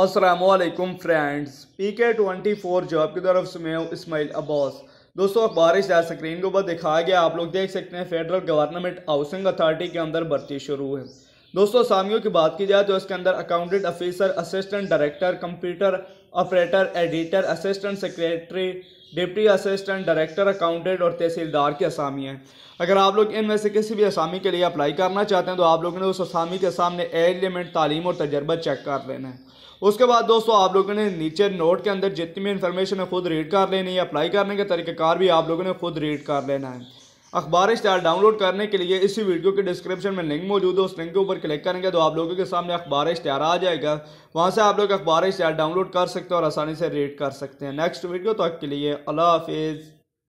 Aslam friends P K twenty four job की तरफ से मैं इसमाइल अब्बास दोस्तों अखबार इस स्क्रीन के ऊपर दिखाया गया आप लोग देख सकते हैं फेडरल गवर्नमेंट हाउसिंग अथॉरिटी के अंदर भर्ती शुरू है दोस्तों असामियों की बात की जाए तो इसके अंदर accountant officer assistant director computer operator editor assistant secretary deputy assistant director accountant और तहसीलदार के असामी हैं अगर आप लोग इनमें से किसी भी असामी के लिए अप्लाई करना चाहते हैं तो आप लोगों ने उस असामी के सामने एज लिमिट तालीम और तजर्बा चेक कर लेना है उसके बाद दोस्तों आप लोगों ने नीचे नोट के अंदर जितनी भी इन्फॉर्मेशन है खुद रीड कर लेनी है अप्लाई करने के तरीक़ेकार भी आप लोगों ने खुद रीड कर लेना है अखबार स्टार डाउनलोड करने के लिए इसी वीडियो के डिस्क्रिप्शन में लिंक मौजूद है उस लिंक के ऊपर क्लिक करेंगे तो आप लोगों के सामने अखबार स्टार आ जाएगा वहाँ से आप लोग अखबार स्टार डाउनलोड कर सकते हैं और आसानी से रीड कर सकते हैं नेक्स्ट वीडियो तक तो के लिए अल्लाह हाफिज़